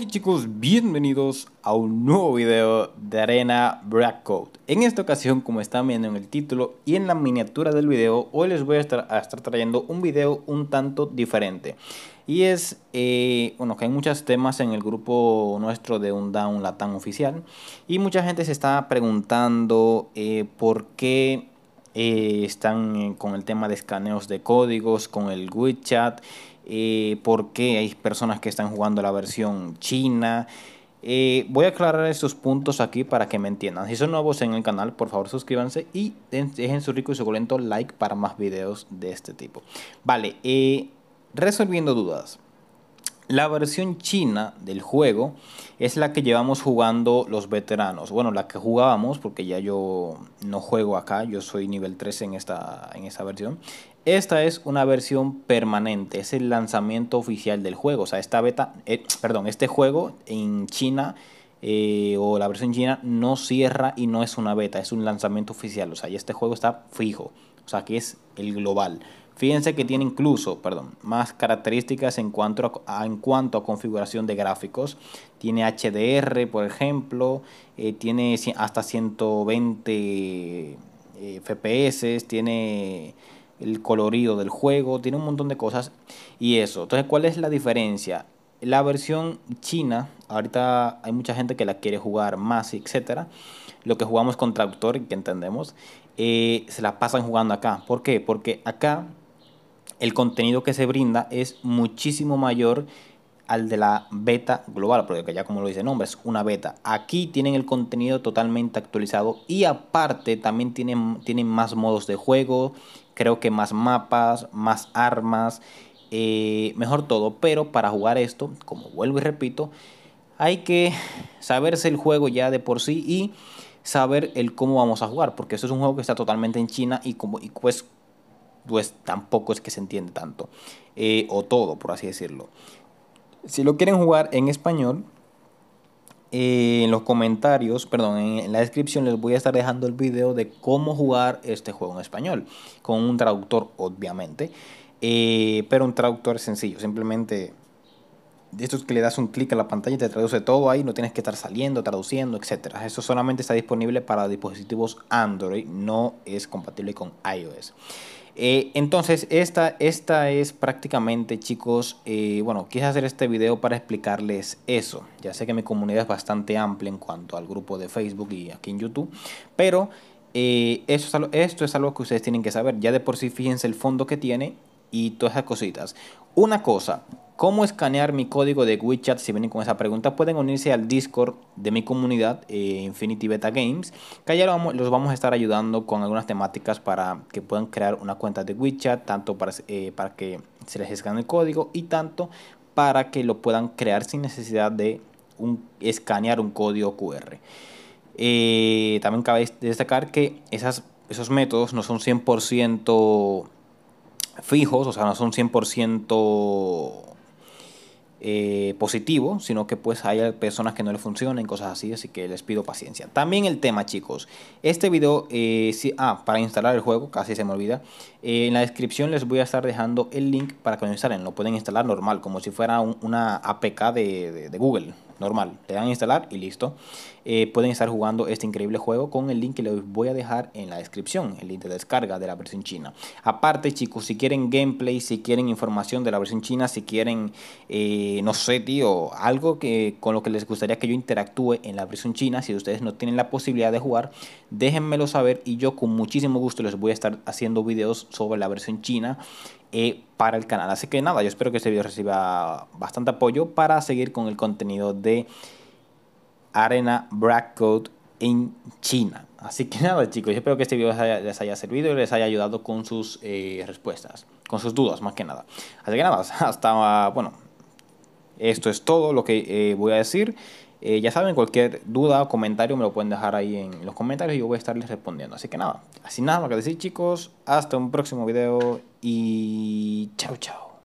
Ok chicos, bienvenidos a un nuevo video de Arena Black En esta ocasión, como están viendo en el título y en la miniatura del video, hoy les voy a estar, trayendo un video un tanto diferente. Y es, eh, bueno, que hay muchos temas en el grupo nuestro de un Down Latam oficial. Y mucha gente se está preguntando eh, por qué eh, están con el tema de escaneos de códigos, con el WeChat eh, por qué hay personas que están jugando la versión china. Eh, voy a aclarar estos puntos aquí para que me entiendan. Si son nuevos en el canal, por favor suscríbanse y dejen su rico y suculento like para más videos de este tipo. Vale, eh, resolviendo dudas. La versión china del juego es la que llevamos jugando los veteranos. Bueno, la que jugábamos, porque ya yo no juego acá, yo soy nivel 3 en esta, en esta versión. Esta es una versión permanente, es el lanzamiento oficial del juego. O sea, esta beta, eh, perdón, este juego en China eh, o la versión china no cierra y no es una beta, es un lanzamiento oficial. O sea, este juego está fijo. O sea, que es el global. Fíjense que tiene incluso, perdón, más características en cuanto a, en cuanto a configuración de gráficos. Tiene HDR, por ejemplo, eh, tiene hasta 120 FPS, tiene el colorido del juego, tiene un montón de cosas y eso. Entonces, ¿cuál es la diferencia? La versión china, ahorita hay mucha gente que la quiere jugar más, etcétera. Lo que jugamos con traductor que entendemos, eh, se la pasan jugando acá. ¿Por qué? Porque acá el contenido que se brinda es muchísimo mayor al de la beta global, porque ya como lo dice el nombre, es una beta. Aquí tienen el contenido totalmente actualizado y aparte también tienen, más modos de juego, creo que más mapas, más armas, eh, mejor todo. Pero para jugar esto, como vuelvo y repito, hay que saberse el juego ya de por sí y saber el cómo vamos a jugar, porque eso es un juego que está totalmente en China y, como, y pues, pues tampoco es que se entiende tanto, eh, o todo, por así decirlo. Si lo quieren jugar en español, eh, en los comentarios, perdón, en la descripción les voy a estar dejando el video de cómo jugar este juego en español, con un traductor obviamente, eh, pero un traductor sencillo, simplemente esto es que le das un clic a la pantalla y te traduce todo ahí, no tienes que estar saliendo, traduciendo, etcétera. Eso solamente está disponible para dispositivos Android, no es compatible con iOS. Eh, entonces, esta, esta es prácticamente, chicos, eh, bueno, quise hacer este video para explicarles eso. Ya sé que mi comunidad es bastante amplia en cuanto al grupo de Facebook y aquí en YouTube, pero eh, esto, esto es algo que ustedes tienen que saber. Ya de por sí, fíjense el fondo que tiene y todas esas cositas. Una cosa, ¿cómo escanear mi código de WeChat? Si vienen con esa pregunta, pueden unirse al Discord de mi comunidad, eh, Infinity Beta Games, que allá los vamos, a estar ayudando con algunas temáticas para que puedan crear una cuenta de WeChat, tanto para, eh, para que se les escane el código y tanto para que lo puedan crear sin necesidad de un, escanear un código QR. Eh, también cabe destacar que esas, esos métodos no son 100% fijos, o sea, no son 100% eh, positivo, sino que pues hay personas que no le funcionen, cosas así, así que les pido paciencia. También el tema, chicos, este video, eh, ah, para instalar el juego, casi se me olvida, eh, en la descripción les voy a estar dejando el link para que lo instalen. Lo pueden instalar normal, como si fuera una APK de, Google. Normal. Le dan a instalar y listo. Eh, pueden estar jugando este increíble juego con el link que les voy a dejar en la descripción. El link de descarga de la versión china. Aparte, chicos, si quieren gameplay, si quieren información de la versión china, si quieren, eh, no sé, tío, algo que con lo que les gustaría que yo interactúe en la versión china, si ustedes no tienen la posibilidad de jugar, déjenmelo saber y yo con muchísimo gusto les voy a estar haciendo videos sobre la versión china eh, para el canal. Así que nada, yo espero que este video reciba bastante apoyo para seguir con el contenido de Arena Code en China. Así que nada chicos, yo espero que este video les haya, servido y les haya ayudado con sus eh, respuestas, con sus dudas más que nada. Así que nada, hasta, bueno, esto es todo lo que eh, voy a decir. Eh, ya saben, cualquier duda o comentario me lo pueden dejar ahí en los comentarios y yo voy a estarles respondiendo. Así que nada, así nada más que decir chicos, hasta un próximo video y chao chao.